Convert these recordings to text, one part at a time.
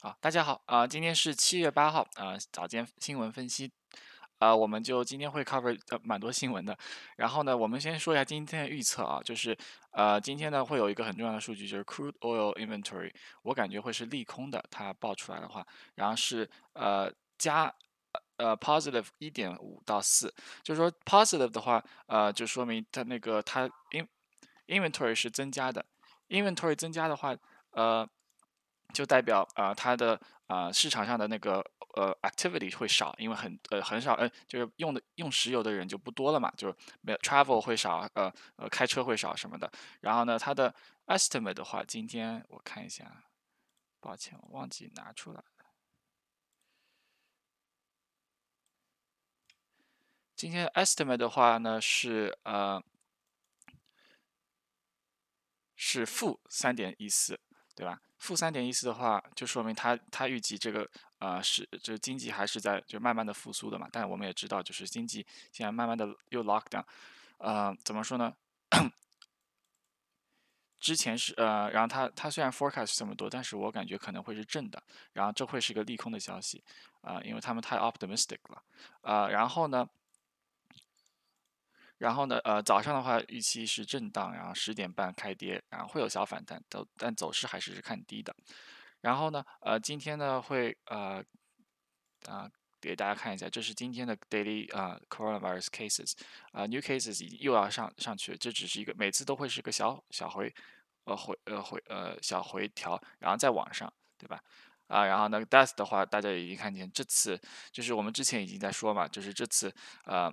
好，大家好啊，今天是七月八号啊，早间新闻分析啊，我们就今天会 cover 蛮多新闻的。然后呢，我们先说一下今天的预测啊，就是呃，今天呢会有一个很重要的数据，就是 crude oil inventory，我感觉会是利空的，它爆出来的话，然后是呃加呃 positive 一点五到四，就是说 positive 的话，呃，就说明它那个它 Inventory 是增加的，Inventory 增加的话，呃，就代表啊，它的啊市场上的那个呃 Activity 会少，因为很呃很少，嗯，就是用的用石油的人就不多了嘛，就是没有 Travel 会少，呃呃开车会少什么的。然后呢，它的 Estimate 的话，今天我看一下，抱歉，我忘记拿出来了。今天 Estimate 的话呢是呃。是负三点一四，对吧？负三点一四的话，就说明它它预计这个呃是就是经济还是在就慢慢的复苏的嘛。但我们也知道，就是经济现在慢慢的又 lock down，呃，怎么说呢？之前是呃，然后它它虽然 forecast 这么多，但是我感觉可能会是正的，然后这会是一个利空的消息啊，因为他们太 optimistic 了啊。然后呢？然后呢，呃，早上的话预期是震荡，然后十点半开跌，然后会有小反弹，都但走势还是是看低的。然后呢，呃，今天呢会呃啊给大家看一下，这是今天的 daily 啊 coronavirus cases，啊 new cases 又要上上去，这只是一个每次都会是个小小回呃回呃回呃小回调，然后再往上，对吧？啊，然后呢 death 的话，大家已经看见，这次就是我们之前已经在说嘛，就是这次呃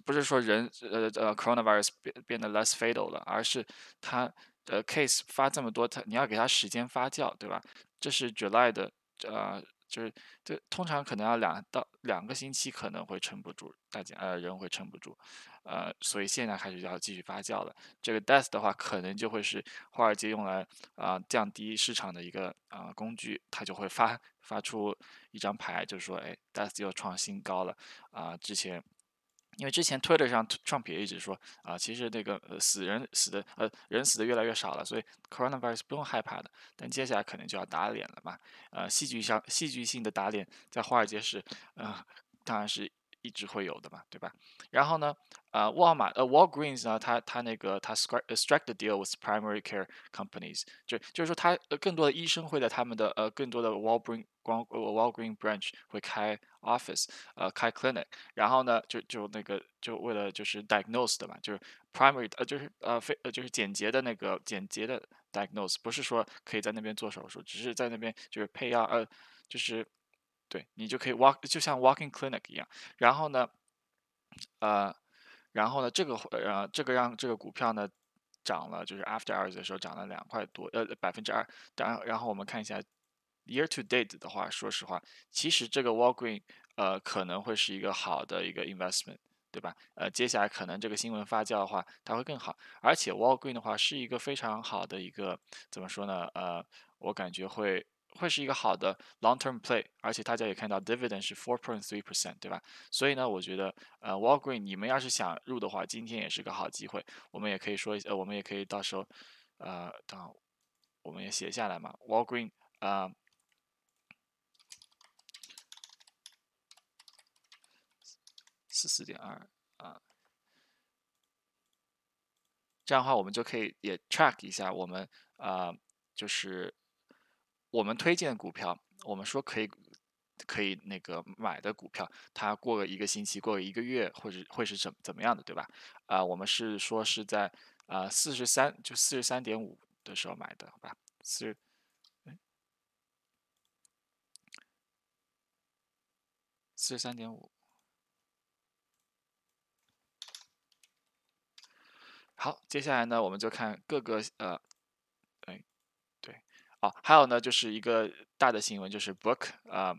不是说人呃呃 coronavirus 变变得 less fatal 了，而是它呃 case 发这么多，它你要给它时间发酵，对吧？这是 July 的啊，就是这通常可能要两到两个星期可能会撑不住大家呃人会撑不住，呃，所以现在开始要继续发酵了。这个 death 的话，可能就会是华尔街用来啊降低市场的一个啊工具，它就会发发出一张牌，就是说，哎，death 又创新高了啊，之前。因为之前 Twitter 上上边一直说啊，其实那个呃死人死的呃人死的越来越少了，所以 Corona virus 不用害怕的。但接下来可能就要打脸了嘛，呃戏剧性戏剧性的打脸，在华尔街是，呃当然是。一直会有的嘛，对吧？然后呢，呃，沃尔玛，呃，Walgreens 呢，它它那个它 strike t h e deal with primary care companies，就就是说，它呃更多的医生会在他们的呃更多的 Walgreen 光 Walgreen branch 会开 office，呃，开 clinic，然后呢，就就那个就为了就是 diagnose 的嘛，就是 primary，呃，就是呃非呃就是简洁的那个简洁的 diagnose，不是说可以在那边做手术，只是在那边就是配药，呃，就是。对你就可以 walk，就像 walking clinic 一样。然后呢，呃，然后呢，这个呃，这个让这个股票呢涨了，就是 after hours 的时候涨了两块多，呃，百分之二。然然后我们看一下 year to date 的话，说实话，其实这个 Walgreen 呃可能会是一个好的一个 investment，对吧？呃，接下来可能这个新闻发酵的话，它会更好。而且 Walgreen 的话是一个非常好的一个怎么说呢？呃，我感觉会。会是一个好的 long term play，而且大家也看到 dividend 是 four point three percent，对吧？所以呢，我觉得呃，Walgreen，你们要是想入的话，今天也是个好机会。我们也可以说一下，我们也可以到时候，呃，等，我们也写下来嘛。Walgreen，呃。四四点二啊，这样的话，我们就可以也 track 一下我们啊，就是。我们推荐股票，我们说可以可以那个买的股票，它过了一个星期，过了一个月，或者会是怎怎么样的，对吧？啊，我们是说是在啊四十三就四十三点五的时候买的，好吧？四十三点五。好，接下来呢，我们就看各个呃。啊，还有呢，就是一个大的新闻，就是 Brook 啊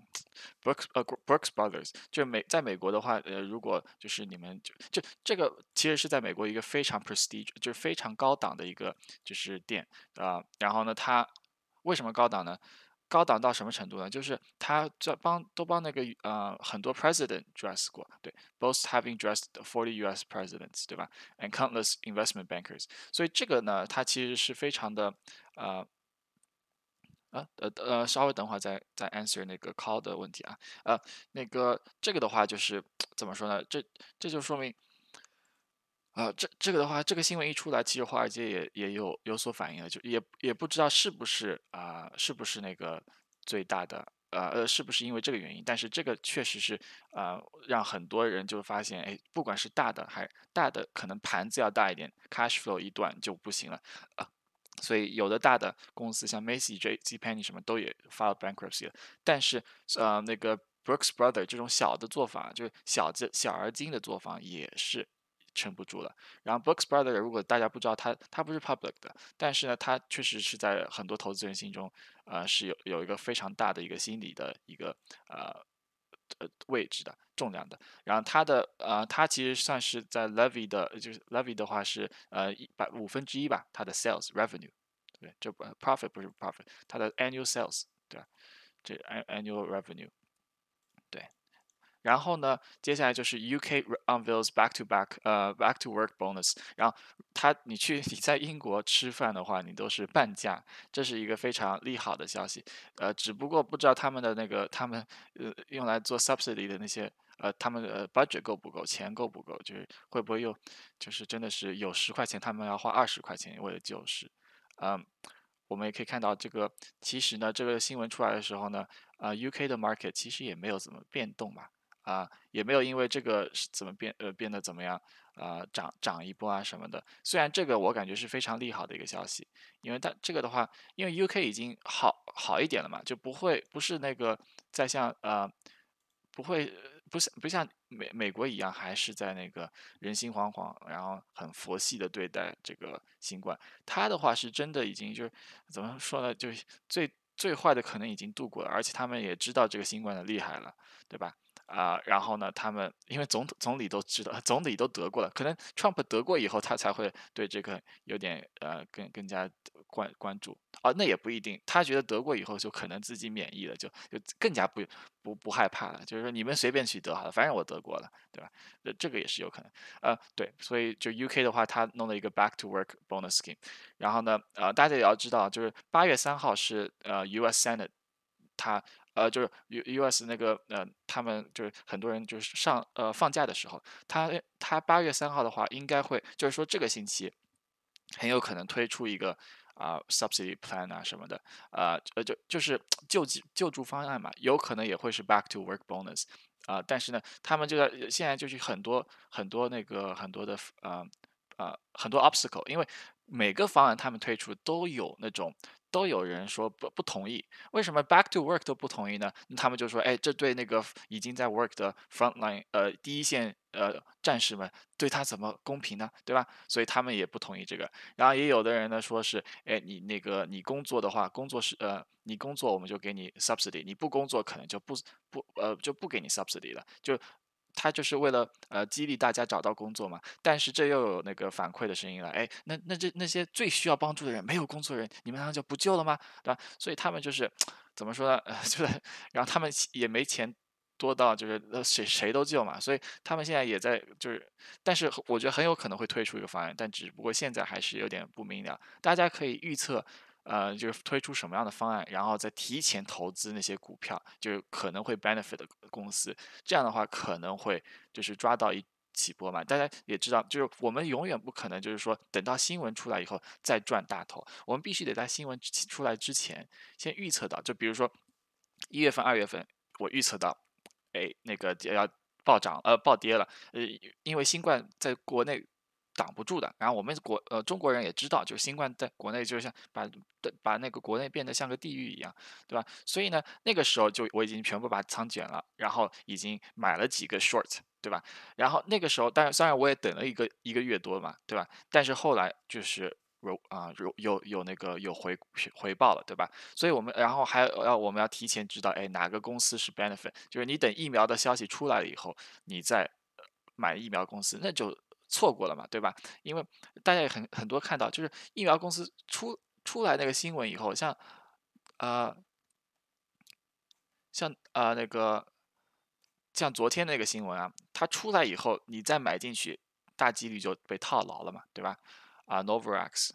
，Brook 呃 Brooks Brothers，就是美在美国的话，呃，如果就是你们就就这个其实是在美国一个非常 prestige，就是非常高档的一个就是店啊。然后呢，它为什么高档呢？高档到什么程度呢？就是他这帮都帮那个呃很多 president dress 过，对，both having dressed forty U.S. presidents，对吧？And countless investment bankers。所以这个呢，它其实是非常的呃。啊，呃呃，稍微等会儿再再 answer 那个 call 的问题啊，呃，那个这个的话就是怎么说呢？这这就说明，啊，这这个的话，这个新闻一出来，其实华尔街也也有有所反应了，就也也不知道是不是啊，是不是那个最大的，呃呃，是不是因为这个原因？但是这个确实是啊，让很多人就发现，哎，不管是大的还大的，可能盘子要大一点，cash flow 一断就不行了。啊。所以有的大的公司像 Macy、J. J p e n n y 什么都也发了 bankruptcy 了，但是呃那个 Brooks b r o t h e r 这种小的做法，就是小资小而精的做法也是撑不住了。然后 Brooks b r o t h e r 如果大家不知道它，它不是 public 的，但是呢它确实是在很多投资人心中，呃是有有一个非常大的一个心理的一个呃。呃，位置的重量的，然后它的呃，它其实算是在 l e v y 的，就是 l e v y 的话是呃一百五分之一吧，它的 sales revenue，对，这 profit 不是 profit，它的 annual sales，对，这 annual revenue，对。然后呢，接下来就是 U K unveils back to back 呃 back to work bonus。然后他你去你在英国吃饭的话，你都是半价，这是一个非常利好的消息。呃，只不过不知道他们的那个他们呃用来做 subsidy 的那些呃他们呃 budget 够不够，钱够不够，就是会不会又就是真的是有十块钱，他们要花二十块钱，为了就是嗯，我们也可以看到这个其实呢，这个新闻出来的时候呢，呃 U K 的 market 其实也没有怎么变动嘛。啊，也没有因为这个怎么变呃变得怎么样啊涨涨一波啊什么的。虽然这个我感觉是非常利好的一个消息，因为但这个的话，因为 U K 已经好好一点了嘛，就不会不是那个在像呃不会不是不像美美国一样，还是在那个人心惶惶，然后很佛系的对待这个新冠。他的话是真的已经就是怎么说呢，就是最最坏的可能已经度过了，而且他们也知道这个新冠的厉害了，对吧？啊，然后呢，他们因为总总理都知道，总理都得过了，可能 Trump 得过以后，他才会对这个有点呃更更加关关注。哦，那也不一定，他觉得得过以后就可能自己免疫了，就就更加不不不害怕了。就是说你们随便去得好了，反正我得过了，对吧？那这个也是有可能。呃，对，所以就 UK 的话，他弄了一个 Back to Work Bonus Scheme。然后呢，呃，大家也要知道，就是八月三号是呃 US Senate 他。呃，就是 U U S 那个，呃，他们就是很多人就是上呃放假的时候，他他八月三号的话应该会，就是说这个星期很有可能推出一个啊 subsidy plan 啊什么的，啊呃就就是救济救助方案嘛，有可能也会是 back to work bonus，啊但是呢，他们这个现在就是很多很多那个很多的啊啊很多 obstacle，因为每个方案他们推出都有那种。都有人说不不同意，为什么 back to work 都不同意呢？他们就说，哎，这对那个已经在 work 的 front line，呃，第一线，呃，战士们，对他怎么公平呢？对吧？所以他们也不同意这个。然后也有的人呢，说是，哎，你那个你工作的话，工作是，呃，你工作我们就给你 subsidy，你不工作可能就不不，呃，就不给你 subsidy 了，就。他就是为了呃激励大家找到工作嘛，但是这又有那个反馈的声音了，哎，那那这那些最需要帮助的人没有工作人，你们难道就不救了吗？对吧？所以他们就是 怎么说呢？呃，就是然后他们也没钱多到就是谁谁都救嘛，所以他们现在也在就是，但是我觉得很有可能会推出一个方案，但只不过现在还是有点不明了，大家可以预测。呃，就是推出什么样的方案，然后再提前投资那些股票，就是可能会 benefit 的公司。这样的话，可能会就是抓到一起波嘛。大家也知道，就是我们永远不可能就是说等到新闻出来以后再赚大头，我们必须得在新闻出来之前先预测到。就比如说一月份、二月份，我预测到，哎，那个要暴涨呃暴跌了，呃，因为新冠在国内。挡不住的。然后我们国呃中国人也知道，就是新冠在国内就是像把把那个国内变得像个地狱一样，对吧？所以呢，那个时候就我已经全部把仓卷了，然后已经买了几个 short，对吧？然后那个时候，但然，虽然我也等了一个一个月多嘛，对吧？但是后来就是有啊有有有那个有回回报了，对吧？所以我们然后还要我们要提前知道，哎，哪个公司是 benefit，就是你等疫苗的消息出来了以后，你再买疫苗公司，那就。错过了嘛，对吧？因为大家也很很多看到，就是疫苗公司出出来那个新闻以后，像，呃，像呃那个，像昨天那个新闻啊，它出来以后，你再买进去，大几率就被套牢了嘛，对吧？啊，Novavax，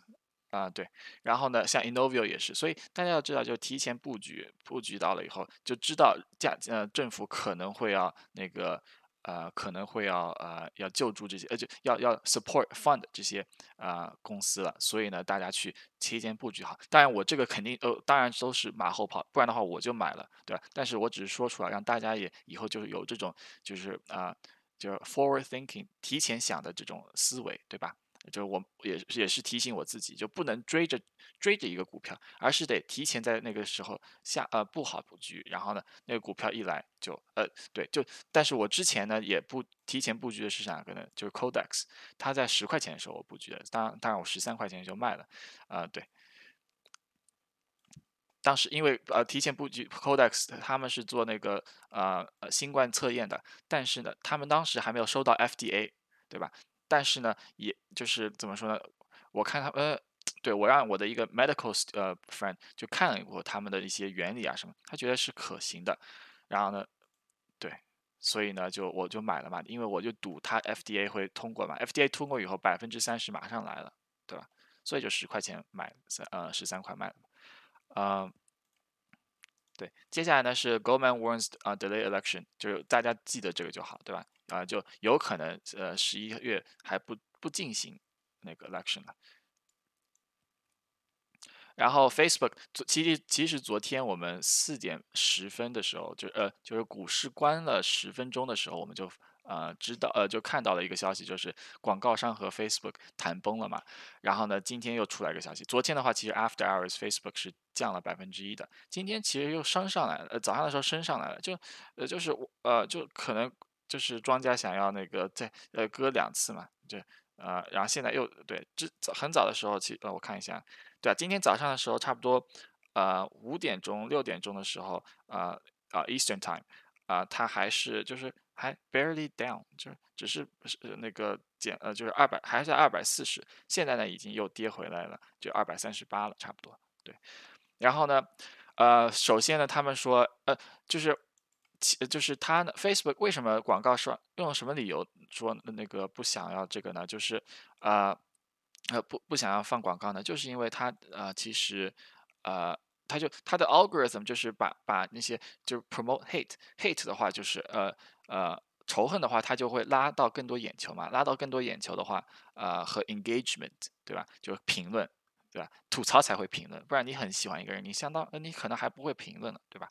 啊对，然后呢，像 Inovio 也是，所以大家要知道，就提前布局布局到了以后，就知道价呃政府可能会要那个。呃，可能会要呃，要救助这些，呃，就要要 support fund 这些啊公司了。所以呢，大家去提前布局好。当然，我这个肯定呃，当然都是马后炮，不然的话我就买了，对吧？但是我只是说出来，让大家也以后就是有这种就是啊，就是 forward thinking 提前想的这种思维，对吧？就是我也也是提醒我自己，就不能追着追着一个股票，而是得提前在那个时候下呃布好布局，然后呢，那个股票一来就呃对就，但是我之前呢也不提前布局的是啥？可能就是 Codex，它在十块钱的时候我布局的，当当然我十三块钱就卖了，啊对，当时因为呃提前布局 Codex，他们是做那个呃呃新冠测验的，但是呢他们当时还没有收到 FDA，对吧？但是呢，也就是怎么说呢？我看他呃，对我让我的一个 medicals 呃 friend 就看过他们的一些原理啊什么，他觉得是可行的。然后呢，对，所以呢就我就买了嘛，因为我就赌他 FDA 会通过嘛。FDA 通过以后，百分之三十马上来了，对吧？所以就十块钱买三呃十三块卖了，对。接下来呢是 Goldman Warns 啊 Delay Election，就是大家记得这个就好，对吧？啊，就有可能呃，十一月还不不进行那个 election 了。然后 Facebook，其实其实昨天我们四点十分的时候，就呃就是股市关了十分钟的时候，我们就呃，知道呃就看到了一个消息，就是广告商和 Facebook 谈崩了嘛。然后呢，今天又出来一个消息。昨天的话，其实 After Hours Facebook 是降了百分之一的，今天其实又升上来了，呃，早上的时候升上来了，就呃就是我呃就可能。就是庄家想要那个再呃割两次嘛，对，呃，然后现在又对，这早很早的时候其呃，我看一下，对吧？今天早上的时候，差不多呃五点钟、六点钟的时候，啊啊，Eastern time，啊，它还是就是还 barely down，就是只是那个减呃，就是二百，还是二百四十，现在呢已经又跌回来了，就二百三十八了，差不多。对，然后呢，呃，首先呢，他们说，呃，就是。就是他呢，Facebook 为什么广告说用什么理由说那个不想要这个呢？就是啊，呃，不不想要放广告呢，就是因为他呃其实呃，他就他的 algorithm 就是把把那些就是 promote hate hate 的话，就是呃呃仇恨的话，他就会拉到更多眼球嘛，拉到更多眼球的话，呃和 engagement 对吧？就是评论。对吧？吐槽才会评论，不然你很喜欢一个人，你相当，那你可能还不会评论呢，对吧？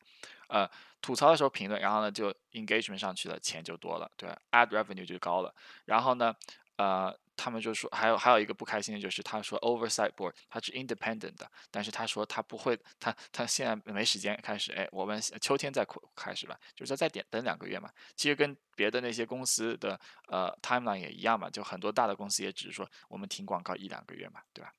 呃，吐槽的时候评论，然后呢就 engagement 上去了，钱就多了，对吧？Ad revenue 就高了。然后呢，呃，他们就说，还有还有一个不开心的就是，他说 oversight board 他是 independent 的，但是他说他不会，他他现在没时间开始，哎，我们秋天再开开始吧，就是再点等两个月嘛。其实跟别的那些公司的呃 timeline 也一样嘛，就很多大的公司也只是说我们停广告一两个月嘛，对吧？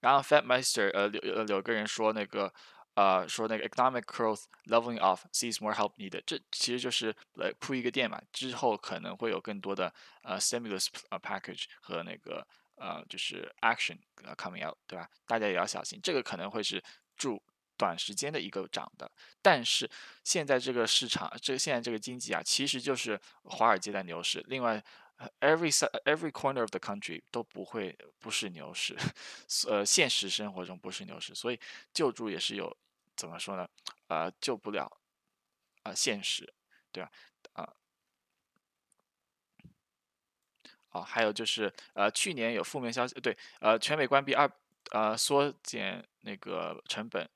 然后 Fed m i s t e r 呃，有有个人说那个，呃，说那个 economic growth leveling off sees more help needed。这其实就是来铺一个垫嘛，之后可能会有更多的呃 stimulus 呃 package 和那个呃就是 action 呃 coming out，对吧？大家也要小心，这个可能会是助短时间的一个涨的。但是现在这个市场，这现在这个经济啊，其实就是华尔街在牛市。另外，Every s d e v e r y corner of the country 都不会不是牛市，呃，现实生活中不是牛市，所以救助也是有，怎么说呢？呃，救不了，呃，现实，对吧？啊，啊，还有就是呃，去年有负面消息，对，呃，全美关闭二，呃，缩减那个成本。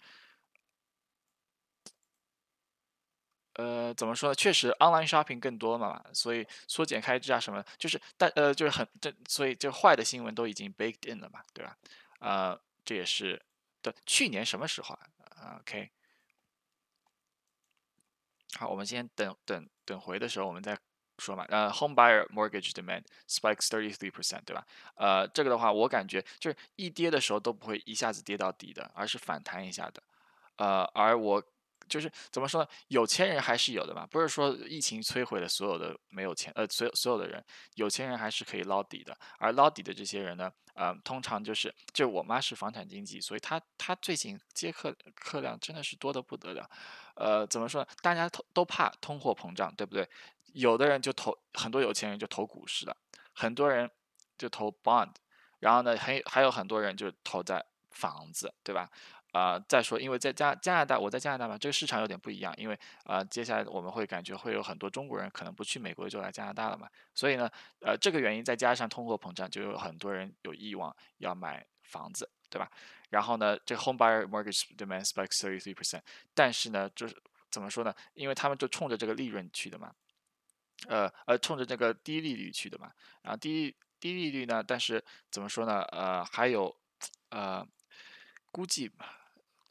呃，怎么说呢？确实，online shopping 更多嘛，所以缩减开支啊什么，就是，但呃，就是很这，所以这坏的新闻都已经 baked in 了嘛，对吧？呃，这也是，对，去年什么时候啊？啊，OK，好，我们先等等等回的时候，我们再说嘛。呃，home buyer mortgage demand spikes thirty three percent，对吧？呃，这个的话，我感觉就是一跌的时候都不会一下子跌到底的，而是反弹一下的。呃，而我。就是怎么说呢？有钱人还是有的嘛，不是说疫情摧毁了所有的没有钱，呃，所有所有的人，有钱人还是可以捞底的。而捞底的这些人呢，呃，通常就是就我妈是房产经济，所以她她最近接客客量真的是多得不得了。呃，怎么说？大家都都怕通货膨胀，对不对？有的人就投，很多有钱人就投股市了，很多人就投 bond，然后呢，还还有很多人就投在房子，对吧？啊，再说，因为在加加拿大，我在加拿大嘛，这个市场有点不一样。因为啊，接下来我们会感觉会有很多中国人可能不去美国，就来加拿大了嘛。所以呢，呃，这个原因再加上通货膨胀，就有很多人有欲望要买房子，对吧？然后呢，这 home buyer mortgage demand s p i k e thirty three percent。但是呢，就是怎么说呢？因为他们就冲着这个利润去的嘛，呃呃，冲着这个低利率去的嘛。然后低低利率呢？但是怎么说呢？呃，还有，呃，估计吧。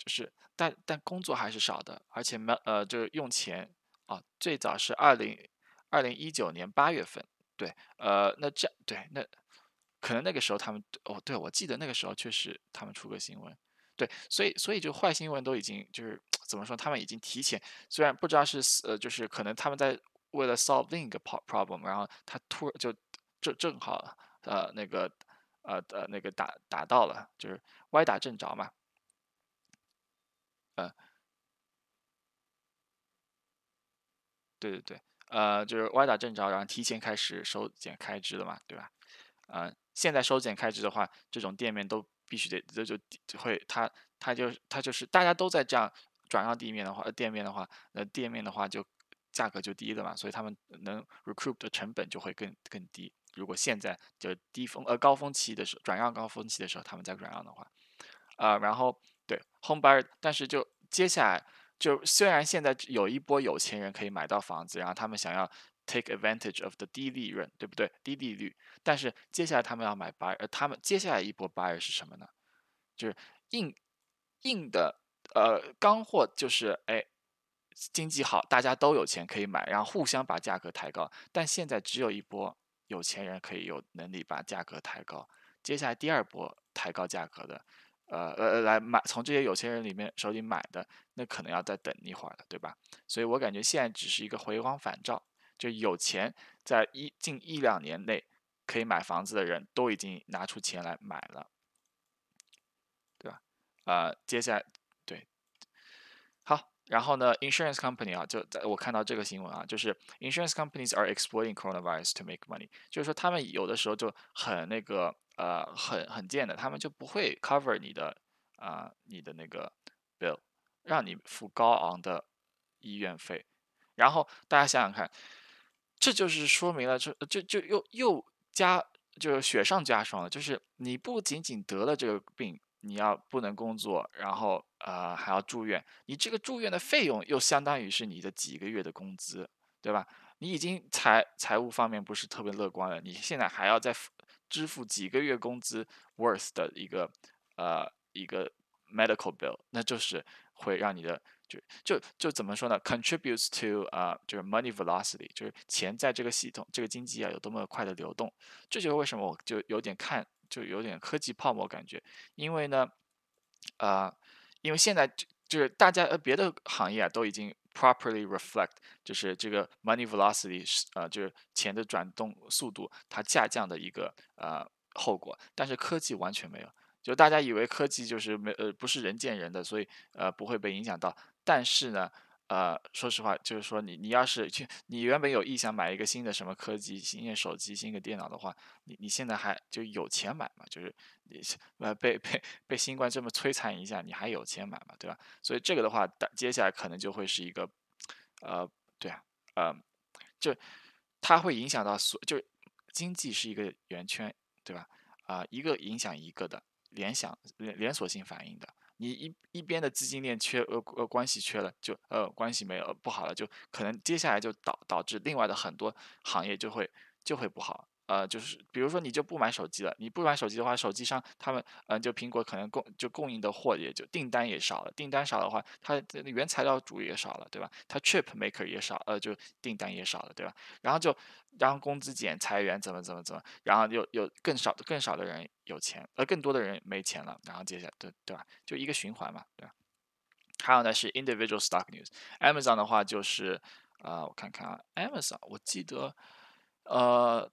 就是，但但工作还是少的，而且没呃，就是用钱啊。最早是二零二零一九年八月份，对，呃，那这对那可能那个时候他们哦，对我记得那个时候确实他们出个新闻，对，所以所以就坏新闻都已经就是怎么说，他们已经提前，虽然不知道是呃，就是可能他们在为了 solve 另一个 problem，然后他突就正正好呃那个呃呃那个打打到了，就是歪打正着嘛。呃，对对对，呃，就是歪打正着，然后提前开始收减开支了嘛，对吧？呃，现在收减开支的话，这种店面都必须得，这就就会，他他就他就是大家都在这样转让地面的话，店面的话，那店面的话就价格就低了嘛，所以他们能 recruit 的成本就会更更低。如果现在就低峰呃高峰期的时候转让高峰期的时候他们在转让的话，呃，然后。homebuy，但是就接下来就虽然现在有一波有钱人可以买到房子，然后他们想要 take advantage of the 低利润，对不对？低利率，但是接下来他们要买 buy，r 他们接下来一波 buyer 是什么呢？就是硬硬的，呃，干货就是哎，经济好，大家都有钱可以买，然后互相把价格抬高。但现在只有一波有钱人可以有能力把价格抬高，接下来第二波抬高价格的。呃呃呃，来买从这些有钱人里面手里买的，那可能要再等一会儿了，对吧？所以我感觉现在只是一个回光返照，就有钱在一近一两年内可以买房子的人都已经拿出钱来买了，对吧？呃，接下来对，好，然后呢，insurance company 啊，就在我看到这个新闻啊，就是 insurance companies are exploiting coronavirus to make money，就是说他们有的时候就很那个。呃，很很贱的，他们就不会 cover 你的啊，你的那个 bill，让你付高昂的医院费。然后大家想想看，这就是说明了，这就就又又加，就是雪上加霜了。就是你不仅仅得了这个病，你要不能工作，然后呃还要住院，你这个住院的费用又相当于是你的几个月的工资，对吧？你已经财财务方面不是特别乐观了，你现在还要再付。支付几个月工资 worth 的一个呃一个 medical bill，那就是会让你的就就就怎么说呢？contributes to 啊就是 money velocity，就是钱在这个系统这个经济啊有多么快的流动。这就是为什么我就有点看就有点科技泡沫感觉，因为呢，啊，因为现在就就是大家呃别的行业啊都已经。properly reflect 就是这个 money velocity 是呃就是钱的转动速度它下降的一个呃后果，但是科技完全没有，就大家以为科技就是没呃不是人见人的，所以呃不会被影响到，但是呢。呃，说实话，就是说你你要是去，你原本有意向买一个新的什么科技、新的手机、新的电脑的话，你你现在还就有钱买嘛？就是你呃被被被新冠这么摧残一下，你还有钱买嘛？对吧？所以这个的话，接下来可能就会是一个呃，对啊，呃，就它会影响到所就经济是一个圆圈，对吧？啊，一个影响一个的联想连连锁性反应的。你一一边的资金链缺呃呃关系缺了，就呃关系没有不好了，就可能接下来就导导致另外的很多行业就会就会不好。呃，就是比如说你就不买手机了，你不买手机的话，手机上他们，嗯，就苹果可能供就供应的货也就订单也少了，订单少的话，它原材料主也少了，对吧？它 chip maker 也少，呃，就订单也少了，对吧？然后就然后工资减裁员怎么怎么怎么，然后又有更少的更少的人有钱，呃，更多的人没钱了，然后接下来对对吧？就一个循环嘛，对吧？还有呢是 individual stock news，Amazon 的话就是呃，我看看啊，Amazon，我记得呃。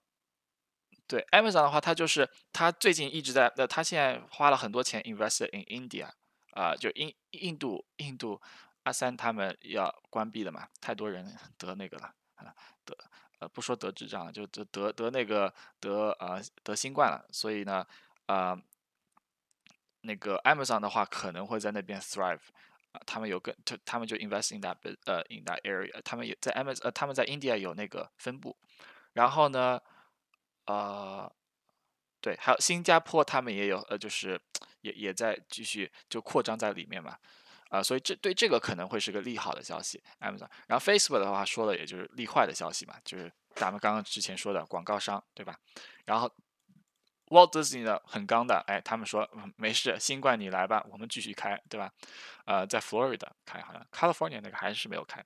对 Amazon 的话，它就是它最近一直在，那它现在花了很多钱 invested in India，啊，就印印度印度阿三他们要关闭的嘛，太多人得那个了啊，得呃不说得智障，了，就得得得那个得呃得新冠了，所以呢，啊那个 Amazon 的话可能会在那边 thrive，啊，他们有跟，他他们就 invest in that 呃 in that area，他们也在 Amazon 呃他们在 India 有那个分部，然后呢。呃，对，还有新加坡，他们也有，呃，就是也也在继续就扩张在里面嘛，啊，所以这对这个可能会是个利好的消息，Amazon。然后 Facebook 的话说的也就是利坏的消息嘛，就是咱们刚刚之前说的广告商，对吧？然后 Walt Disney 的很刚的，哎，他们说没事，新冠你来吧，我们继续开，对吧？呃，在 Florida 开好像 c a l i f o r n i a 那个还是没有开。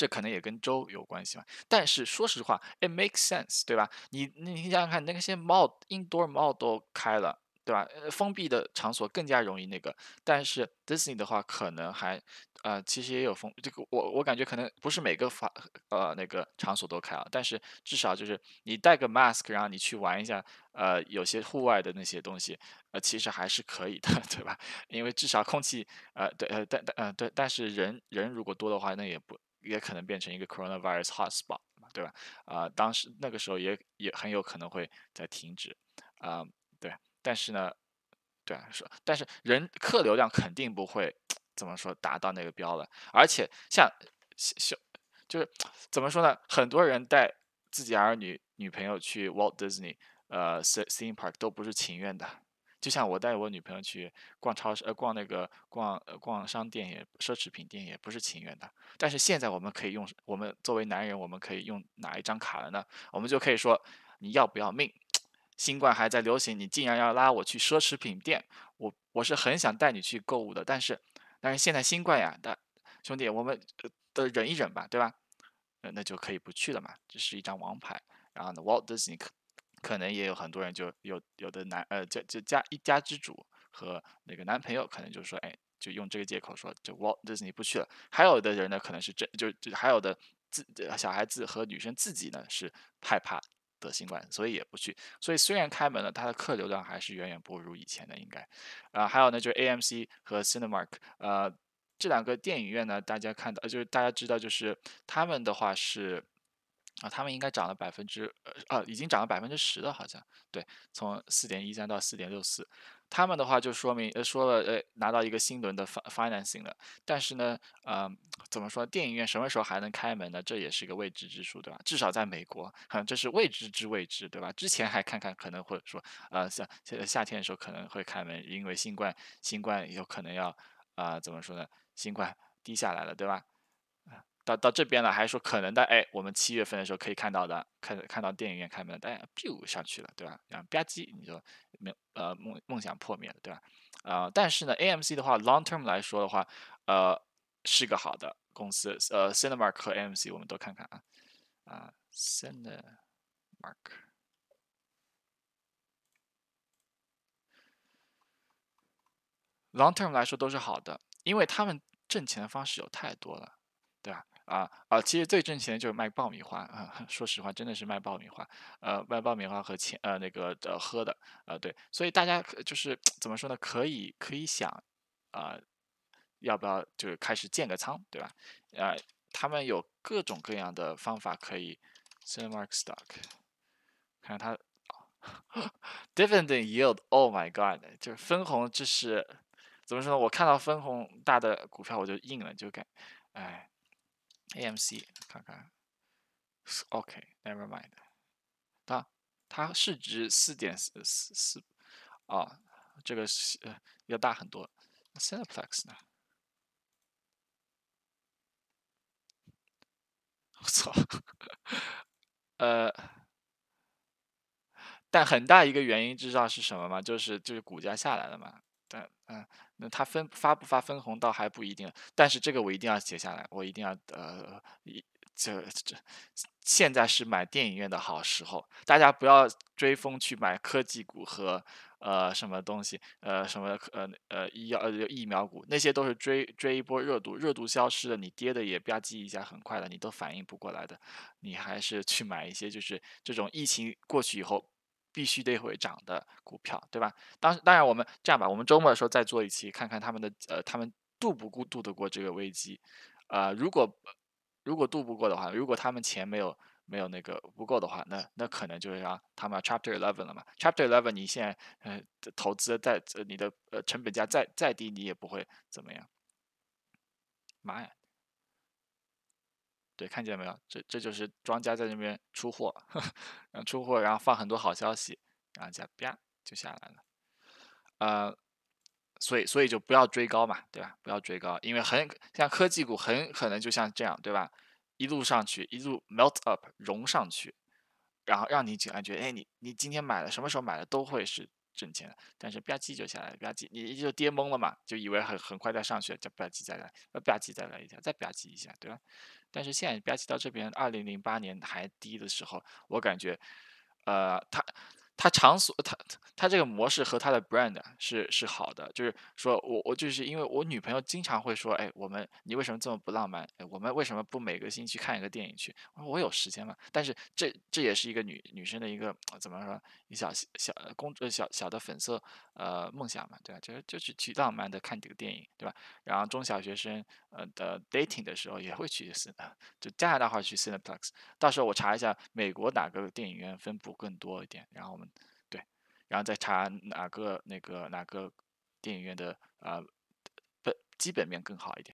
这可能也跟周有关系嘛，但是说实话，it makes sense，对吧？你你想想看，那些猫，indoor 猫都开了，对吧？封闭的场所更加容易那个。但是 Disney 的话，可能还，呃，其实也有封，这个我我感觉可能不是每个法，呃，那个场所都开啊。但是至少就是你戴个 mask，然后你去玩一下，呃，有些户外的那些东西，呃，其实还是可以的，对吧？因为至少空气，呃，对，呃，但但，呃，对，但是人人如果多的话，那也不。也可能变成一个 coronavirus hotspot，对吧？啊，当时那个时候也也很有可能会再停止，啊，对。但是呢，对啊，说，但是人客流量肯定不会怎么说达到那个标了。而且像小就是怎么说呢？很多人带自己儿女女朋友去 Walt Disney，呃，theme park 都不是情愿的。就像我带我女朋友去逛超市，呃，逛那个逛呃逛商店也奢侈品店也不是情愿的。但是现在我们可以用我们作为男人，我们可以用哪一张卡了呢？我们就可以说你要不要命？新冠还在流行，你竟然要拉我去奢侈品店？我我是很想带你去购物的，但是但是现在新冠呀，但兄弟，我们呃忍一忍吧，对吧？呃，那就可以不去了嘛。这是一张王牌。然后呢 w h a l d Disney。可能也有很多人就有有的男呃就就家一家之主和那个男朋友可能就说哎就用这个借口说就我 n e y 不去了。还有的人呢可能是真就就还有的自小孩子和女生自己呢是害怕得新冠，所以也不去。所以虽然开门了，它的客流量还是远远不如以前的应该。啊，还有呢就是 AMC 和 Cinemark，呃这两个电影院呢大家看到呃就是大家知道就是他们的话是。啊，他们应该涨了百分之，呃，已经涨了百分之十了，好像，对，从四点一三到四点六四，他们的话就说明，呃，说了，呃，拿到一个新轮的发 financing 了，但是呢，呃，怎么说，电影院什么时候还能开门呢？这也是个未知之数，对吧？至少在美国，可能这是未知之未知，对吧？之前还看看，可能会说，呃，像现在夏天的时候可能会开门，因为新冠，新冠有可能要，啊，怎么说呢？新冠低下来了，对吧？到到这边了，还说可能的？哎，我们七月份的时候可以看到的，看看到电影院开门，哎，咻上去了，对吧？然后吧唧，你就没呃梦梦想破灭了，对吧？呃，但是呢，AMC 的话，long term 来说的话，呃，是个好的公司。呃，Cinema 和 AMC，我们都看看啊啊，Cinema，long term 来说都是好的，因为他们挣钱的方式有太多了，对吧？啊啊！其实最挣钱的就是卖爆米花啊！说实话，真的是卖爆米花。呃，卖爆米花和钱呃那个呃喝的呃对。所以大家就是 怎么说呢？可以可以想啊，要不要就是开始建个仓，对吧？呃，他们有各种各样的方法可以。Cinemark Stock，看看它。Dividend yield，Oh my god！就是分红，这是怎么说呢？我看到分红大的股票我就硬了，就感哎。AMC 看看，OK，Never mind。它它市值四点四四，啊，这个呃要大很多。c i n e p l e x 呢？我操！呃，但很大一个原因知道是什么吗？就是就是股价下来了嘛。但嗯。那他分发不发分红倒还不一定，但是这个我一定要写下来，我一定要呃，一这这现在是买电影院的好时候，大家不要追风去买科技股和呃什么东西，呃什么呃呃医药呃疫苗股，那些都是追追一波热度，热度消失了，你跌的也吧唧一下很快的，你都反应不过来的，你还是去买一些就是这种疫情过去以后。必须得会涨的股票，对吧？当当然，我们这样吧，我们周末的时候再做一期，看看他们的呃，他们渡不渡渡得过这个危机？呃，如果如果渡不过的话，如果他们钱没有没有那个不够的话，那那可能就是啊，他们 Chapter Eleven 了嘛？Chapter Eleven，你现在呃投资再呃你的呃成本价再再低，你也不会怎么样。妈呀！对，看见没有？这这就是庄家在那边出货，然出货，然后放很多好消息，然后一下啪就下来了。呃，所以所以就不要追高嘛，对吧？不要追高，因为很像科技股，很可能就像这样，对吧？一路上去，一路 melt up 融上去，然后让你突感觉哎，你你今天买了，什么时候买的都会是。挣钱了，但是吧唧就下来，吧唧你就跌懵了嘛，就以为很很快再上去了，就吧唧再来，吧唧再来一下，再吧唧一下，对吧？但是现在吧唧到这边，二零零八年还低的时候，我感觉，呃，它。他场所，他他这个模式和他的 brand 是是好的，就是说我我就是因为我女朋友经常会说，哎，我们你为什么这么不浪漫？哎，我们为什么不每个星期看一个电影去？我说我有时间嘛。但是这这也是一个女女生的一个怎么说？一小小公主小小的粉色呃梦想嘛，对吧？就就是去浪漫的看几个电影，对吧？然后中小学生呃的 dating 的时候也会去，就加拿大话去 c i n e p l e x 到时候我查一下美国哪个电影院分布更多一点，然后我们。然后再查哪个、那个、哪个电影院的啊，本基本面更好一点。